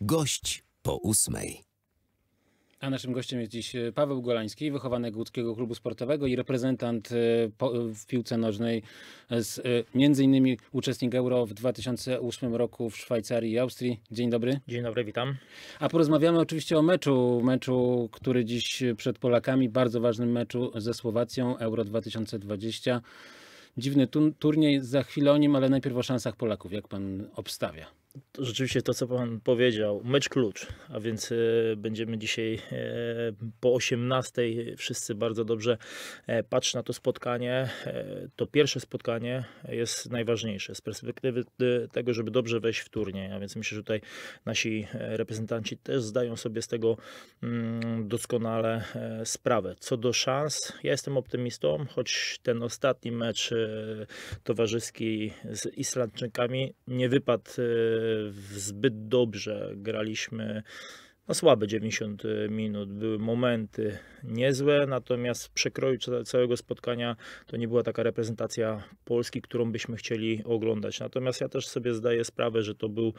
Gość po ósmej. A naszym gościem jest dziś e, Paweł Golański, wychowany Łódzkiego Klubu Sportowego i reprezentant e, w piłce nożnej, z, e, między innymi uczestnik Euro w 2008 roku w Szwajcarii i Austrii. Dzień dobry. Dzień dobry, witam. A porozmawiamy oczywiście o meczu, meczu, który dziś przed Polakami, bardzo ważnym meczu ze Słowacją, Euro 2020. Dziwny turniej, za chwilę o nim, ale najpierw o szansach Polaków, jak pan obstawia rzeczywiście to, co Pan powiedział, mecz klucz, a więc e, będziemy dzisiaj e, po 18 wszyscy bardzo dobrze e, patrz na to spotkanie. To pierwsze spotkanie jest najważniejsze z perspektywy tego, żeby dobrze wejść w turniej, a więc myślę, że tutaj nasi reprezentanci też zdają sobie z tego mm, doskonale sprawę. Co do szans, ja jestem optymistą, choć ten ostatni mecz towarzyski z Islandczykami nie wypadł zbyt dobrze. Graliśmy no słabe 90 minut. Były momenty niezłe, natomiast w przekroju całego spotkania to nie była taka reprezentacja Polski, którą byśmy chcieli oglądać. Natomiast ja też sobie zdaję sprawę, że to, był,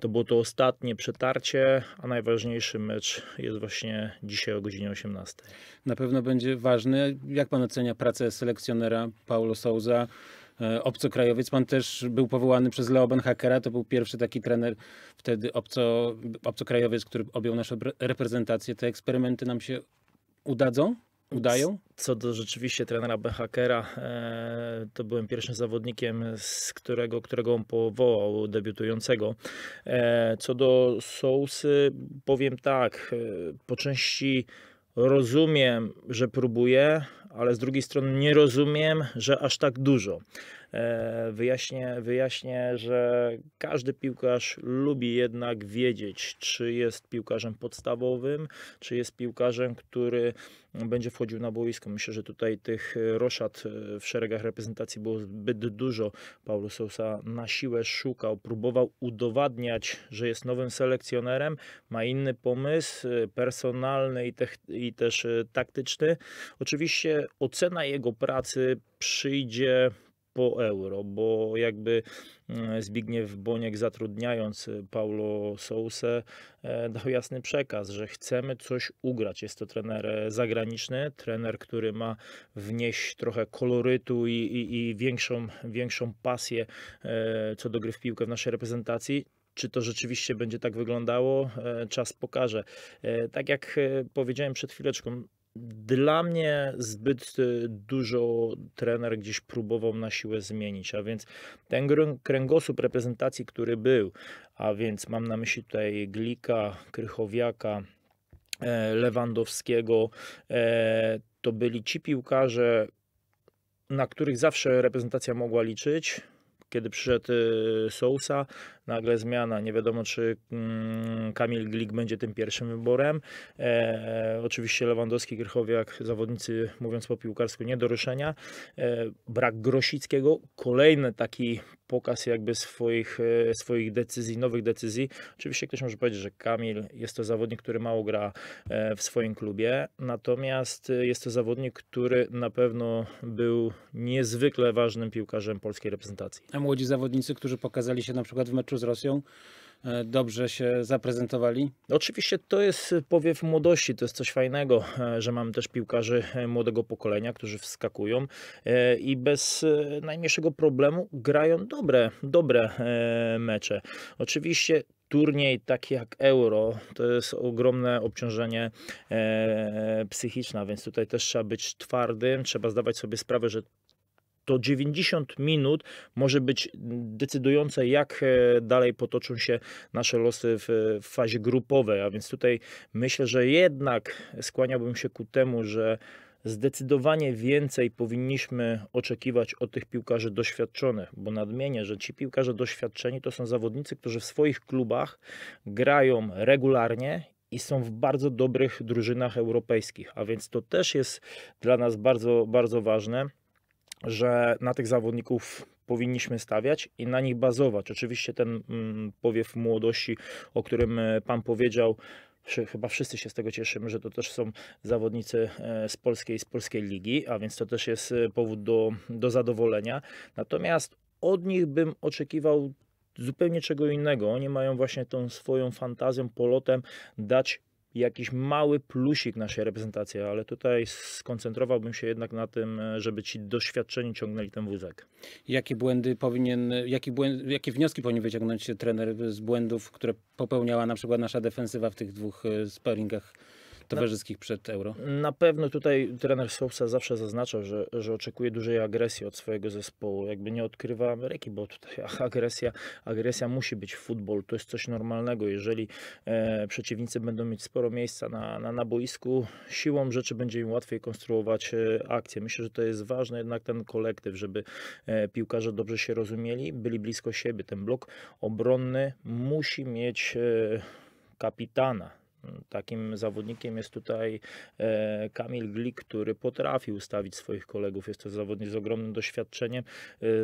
to było to ostatnie przetarcie, a najważniejszy mecz jest właśnie dzisiaj o godzinie 18. Na pewno będzie ważny. Jak pan ocenia pracę selekcjonera Paulo Souza? E, obcokrajowiec. Pan też był powołany przez Leo Benhakera, to był pierwszy taki trener wtedy obco, obcokrajowiec, który objął naszą reprezentację. Te eksperymenty nam się udadzą? udają? Co do rzeczywiście trenera Behakera, e, to byłem pierwszym zawodnikiem, z którego, którego on powołał, debiutującego. E, co do Sousy, powiem tak, po części rozumiem, że próbuje, ale z drugiej strony nie rozumiem, że aż tak dużo. E, wyjaśnię, wyjaśnię, że każdy piłkarz lubi jednak wiedzieć, czy jest piłkarzem podstawowym, czy jest piłkarzem, który będzie wchodził na boisko. Myślę, że tutaj tych roszad e, w szeregach reprezentacji było zbyt dużo. Paulo Sousa na siłę szukał, próbował udowadniać, że jest nowym selekcjonerem, ma inny pomysł e, personalny i, i też taktyczny. Oczywiście ocena jego pracy przyjdzie po euro, bo jakby e, Zbigniew Boniek zatrudniając e, Paulo Sousę e, dał jasny przekaz, że chcemy coś ugrać. Jest to trener zagraniczny, trener, który ma wnieść trochę kolorytu i, i, i większą, większą pasję co do gry w piłkę w naszej reprezentacji. Czy to rzeczywiście będzie tak wyglądało? Czas pokaże. Tak jak powiedziałem przed chwileczką, dla mnie zbyt y, dużo trener gdzieś próbował na siłę zmienić, a więc ten kręgosłup reprezentacji, który był, a więc mam na myśli tutaj Glika, Krychowiaka, e, Lewandowskiego, e, to byli ci piłkarze, na których zawsze reprezentacja mogła liczyć, kiedy przyszedł y, Sousa, nagle zmiana. Nie wiadomo, czy mm, Kamil Glik będzie tym pierwszym wyborem. E, oczywiście Lewandowski, Grychowiak, zawodnicy, mówiąc po piłkarsku, nie do ruszenia. E, brak Grosickiego, kolejny taki pokaz jakby swoich, e, swoich decyzji, nowych decyzji. Oczywiście ktoś może powiedzieć, że Kamil jest to zawodnik, który mało gra e, w swoim klubie, natomiast e, jest to zawodnik, który na pewno był niezwykle ważnym piłkarzem polskiej reprezentacji młodzi zawodnicy, którzy pokazali się na przykład w meczu z Rosją, e, dobrze się zaprezentowali? No oczywiście to jest powiew młodości, to jest coś fajnego, e, że mamy też piłkarzy e, młodego pokolenia, którzy wskakują i bez najmniejszego problemu grają dobre, dobre mecze. Oczywiście turniej taki jak Euro to jest ogromne obciążenie psychiczne, więc tutaj też trzeba być twardym, trzeba zdawać sobie sprawę, że to 90 minut może być decydujące, jak e, dalej potoczą się nasze losy w, w fazie grupowej. A więc tutaj myślę, że jednak skłaniałbym się ku temu, że zdecydowanie więcej powinniśmy oczekiwać od tych piłkarzy doświadczonych, bo nadmienię, że ci piłkarze doświadczeni to są zawodnicy, którzy w swoich klubach grają regularnie i są w bardzo dobrych drużynach europejskich, a więc to też jest dla nas bardzo, bardzo ważne że na tych zawodników powinniśmy stawiać i na nich bazować. Oczywiście ten mm, powiew młodości, o którym e, Pan powiedział, chyba wszyscy się z tego cieszymy, że to też są zawodnicy e, z polskiej, z polskiej ligi, a więc to też jest e, powód do, do zadowolenia. Natomiast od nich bym oczekiwał zupełnie czego innego. Oni mają właśnie tą swoją fantazją, polotem dać jakiś mały plusik naszej reprezentacji, ale tutaj skoncentrowałbym się jednak na tym, e, żeby ci doświadczeni ciągnęli ten wózek. Jakie błędy powinien, jakie błędy, jakie wnioski powinien wyciągnąć trener z błędów, które popełniała na przykład nasza defensywa w tych dwóch e, sparingach towarzyskich na, przed Euro? Na pewno tutaj trener Sousa zawsze zaznaczał, że, że oczekuje dużej agresji od swojego zespołu. Jakby nie odkrywa Ameryki, bo tutaj agresja, agresja musi być w futbolu. To jest coś normalnego. Jeżeli e, przeciwnicy będą mieć sporo miejsca na, na, na boisku, siłą rzeczy będzie im łatwiej konstruować e, Myślę, że to jest ważne jednak ten kolektyw, żeby e, piłkarze dobrze się rozumieli, byli blisko siebie. Ten blok obronny musi mieć e, kapitana Takim zawodnikiem jest tutaj e, Kamil Glik, który potrafi ustawić swoich kolegów. Jest to zawodnik z ogromnym doświadczeniem,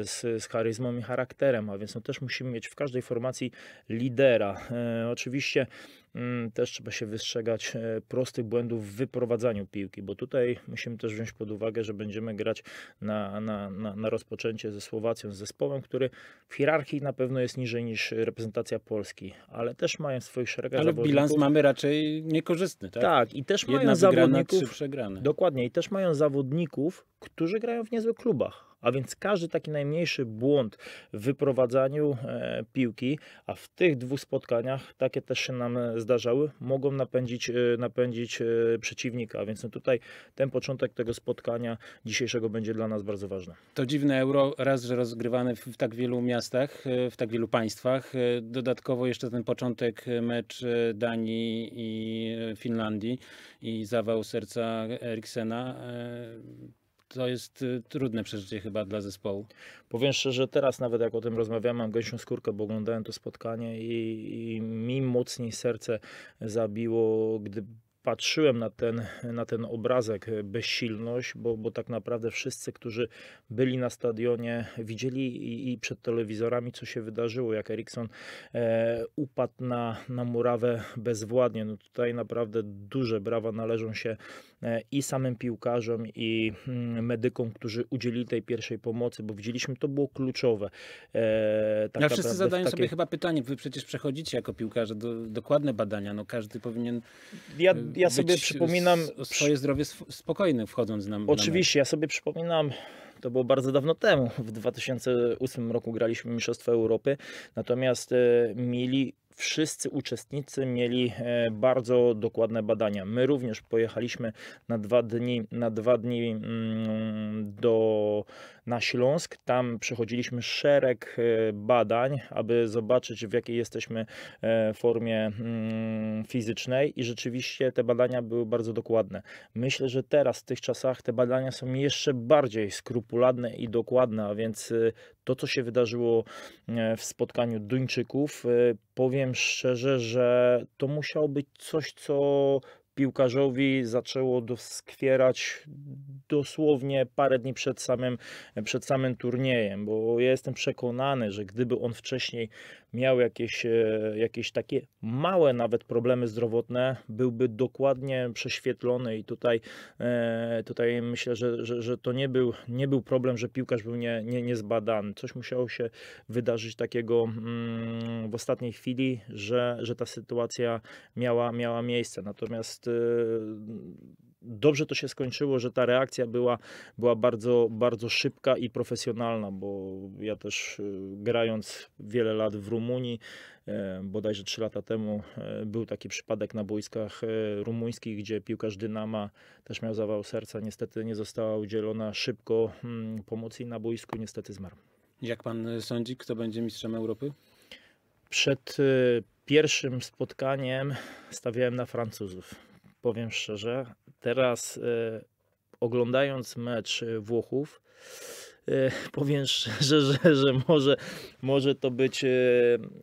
e, z, z charyzmą i charakterem, a więc no, też musimy mieć w każdej formacji lidera. E, oczywiście mm, też trzeba się wystrzegać prostych błędów w wyprowadzaniu piłki, bo tutaj musimy też wziąć pod uwagę, że będziemy grać na, na, na, na rozpoczęcie ze Słowacją, z zespołem, który w hierarchii na pewno jest niżej niż reprezentacja Polski, ale też mają swoich szeregach Ale bilans mamy raczej niekorzystny, tak? Tak, i też Jedna mają zawodników. Trzy przegrane. Dokładnie, i też mają zawodników, którzy grają w niezłych klubach. A więc każdy taki najmniejszy błąd w wyprowadzaniu e, piłki, a w tych dwóch spotkaniach takie też się nam e, zdarzały, mogą napędzić, e, napędzić przeciwnika. A więc no tutaj ten początek tego spotkania dzisiejszego będzie dla nas bardzo ważny. To dziwne euro, raz, że rozgrywane w tak wielu miastach, w tak wielu państwach. Dodatkowo jeszcze ten początek mecz Danii i Finlandii i zawał serca Eriksena to jest y, trudne przeżycie chyba dla zespołu. Powiem szczerze, że teraz nawet jak o tym rozmawiamy, mam gęsią skórkę, bo oglądałem to spotkanie i, i mi mocniej serce zabiło, gdy patrzyłem na ten, na ten obrazek e, bezsilność, bo, bo tak naprawdę wszyscy, którzy byli na stadionie, widzieli i, i przed telewizorami, co się wydarzyło, jak Eriksson e, upadł na, na murawę bezwładnie. No tutaj naprawdę duże brawa należą się e, i samym piłkarzom, i mm, medykom, którzy udzielili tej pierwszej pomocy, bo widzieliśmy, to było kluczowe. E, tak wszyscy zadają takie... sobie chyba pytanie, wy przecież przechodzicie jako piłkarze do, dokładne badania, no każdy powinien... Ja y, ja sobie przypominam... Swoje zdrowie spokojne wchodząc na Oczywiście, na ja sobie przypominam to było bardzo dawno temu. W 2008 roku graliśmy Mistrzostwa Europy, natomiast e, mieli wszyscy uczestnicy mieli e, bardzo dokładne badania. My również pojechaliśmy na dwa dni, na dwa dni mm, do, na Śląsk. Tam przechodziliśmy szereg e, badań, aby zobaczyć w jakiej jesteśmy e, formie mm, fizycznej i rzeczywiście te badania były bardzo dokładne. Myślę, że teraz w tych czasach te badania są jeszcze bardziej skrupulatne i dokładne, a więc to, co się wydarzyło w spotkaniu Duńczyków, powiem powiem szczerze, że to musiało być coś, co piłkarzowi zaczęło doskwierać dosłownie parę dni przed samym, przed samym turniejem, bo ja jestem przekonany, że gdyby on wcześniej miał jakieś, e, jakieś takie małe nawet problemy zdrowotne, byłby dokładnie prześwietlony i tutaj, e, tutaj myślę, że, że, że to nie był, nie był problem, że piłkarz był nie, nie, niezbadany. Coś musiało się wydarzyć takiego mm, w ostatniej chwili, że, że ta sytuacja miała, miała miejsce. Natomiast Y, dobrze to się skończyło, że ta reakcja była, była bardzo, bardzo szybka i profesjonalna, bo ja też y, grając wiele lat w Rumunii, y, bodajże 3 lata temu był taki przypadek na boiskach rumuńskich, gdzie piłkarz Dynama też miał zawał serca, niestety nie została udzielona szybko mm, pomocy i na boisku niestety zmarł. Jak pan sądzi, kto będzie mistrzem Europy? Przed pierwszym spotkaniem stawiałem na Francuzów powiem szczerze. Teraz e, oglądając mecz Włochów, powiem szczerze, że, że może, może to być, e,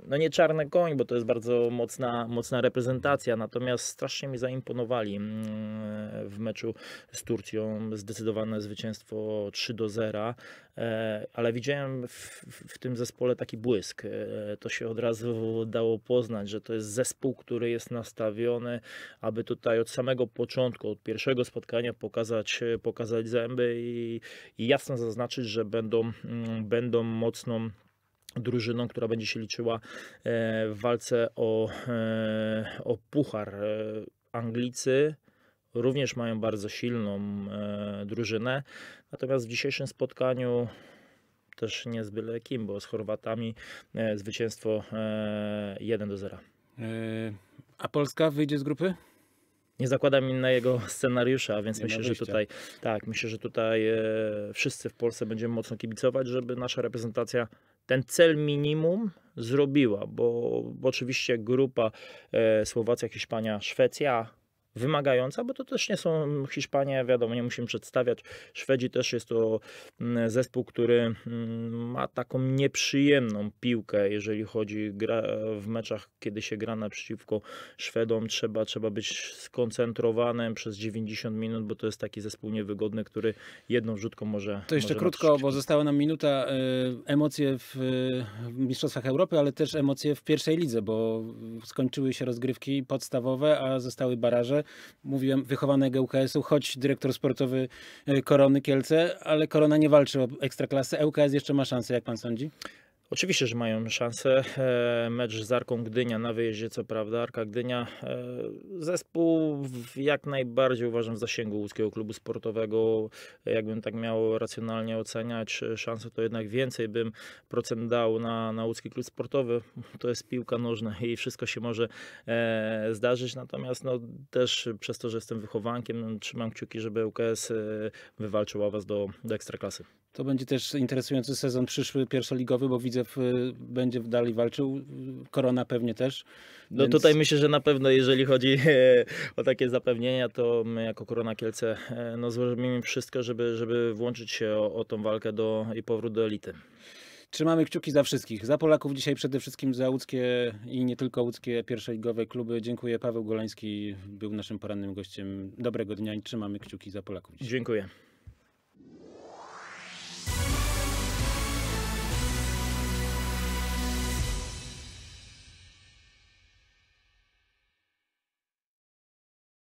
no nie czarny koń, bo to jest bardzo mocna, mocna reprezentacja, natomiast strasznie mi zaimponowali mm, w meczu z Turcją zdecydowane zwycięstwo 3 do 0, e, ale widziałem w, w tym zespole taki błysk. E, to się od razu dało poznać, że to jest zespół, który jest nastawiony, aby tutaj od samego początku, od pierwszego spotkania pokazać, pokazać zęby i, i jasno zaznaczyć, że będą, mm, będą mocną drużyną, która będzie się liczyła e, w walce o, e, o puchar. E, Anglicy również mają bardzo silną drużynę, natomiast w dzisiejszym spotkaniu też nie z byle kim, bo z Chorwatami zwycięstwo 1 do 0. A Polska wyjdzie z grupy? nie zakładam innego scenariusza, więc myślę, że tutaj tak, myślę, że tutaj e, wszyscy w Polsce będziemy mocno kibicować, żeby nasza reprezentacja ten cel minimum zrobiła, bo, bo oczywiście grupa e, Słowacja, Hiszpania, Szwecja wymagająca, bo to też nie są Hiszpanie, wiadomo, nie musimy przedstawiać. Szwedzi też jest to mm, zespół, który mm, ma taką nieprzyjemną piłkę, jeżeli chodzi gra, w meczach, kiedy się gra naprzeciwko Szwedom, trzeba, trzeba być skoncentrowanym przez 90 minut, bo to jest taki zespół niewygodny, który jedną rzutką może. To jeszcze może krótko, bo została nam minuta. Y, emocje w, w Mistrzostwach Europy, ale też emocje w pierwszej lidze, bo skończyły się rozgrywki podstawowe, a zostały baraże mówiłem wychowanego uks u choć dyrektor sportowy e, Korony Kielce, ale Korona nie walczy o ekstraklasę, e UKS jeszcze ma szansę, jak pan sądzi? Oczywiście, że mają szansę. E, mecz z Arką Gdynia na wyjeździe, co prawda. Arka Gdynia, e, zespół jak najbardziej uważam w zasięgu łódzkiego klubu sportowego. Jakbym tak miał racjonalnie oceniać szanse, to jednak więcej bym procent dał na, na łódzki klub sportowy. To jest piłka nożna i wszystko się może e, zdarzyć. Natomiast no, też przez to, że jestem wychowankiem, trzymam kciuki, żeby UKS wywalczył was do, do Ekstraklasy. To będzie też interesujący sezon przyszły, pierwszoligowy, bo widzę, będzie dalej walczył. Korona pewnie też. No tutaj myślę, że na pewno, jeżeli chodzi o takie zapewnienia, to my jako Korona Kielce e, no, zrobimy wszystko, żeby, żeby włączyć się o, o tą walkę do, i powrót do elity. Trzymamy kciuki za wszystkich. Za Polaków dzisiaj przede wszystkim za łódzkie i nie tylko łódzkie pierwszoligowe kluby. Dziękuję. Paweł Goleński był naszym porannym gościem. Dobrego dnia i trzymamy kciuki za Polaków. Dzisiaj. Dziękuję.